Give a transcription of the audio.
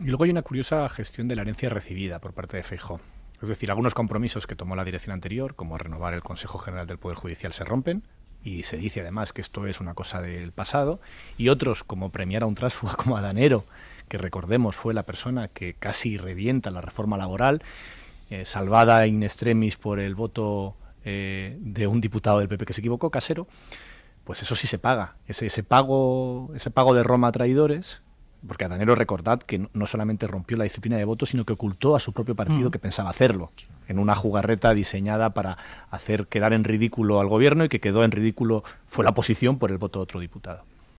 Y luego hay una curiosa gestión de la herencia recibida por parte de fejo Es decir, algunos compromisos que tomó la dirección anterior, como renovar el Consejo General del Poder Judicial, se rompen. Y se dice además que esto es una cosa del pasado. Y otros, como premiar a un tránsfuga como Adanero, que recordemos fue la persona que casi revienta la reforma laboral, eh, salvada in extremis por el voto eh, de un diputado del PP que se equivocó, Casero, pues eso sí se paga. Ese, pago, ese pago de Roma a traidores porque Adanero, recordad que no solamente rompió la disciplina de voto, sino que ocultó a su propio partido mm. que pensaba hacerlo, en una jugarreta diseñada para hacer quedar en ridículo al gobierno y que quedó en ridículo fue la oposición por el voto de otro diputado.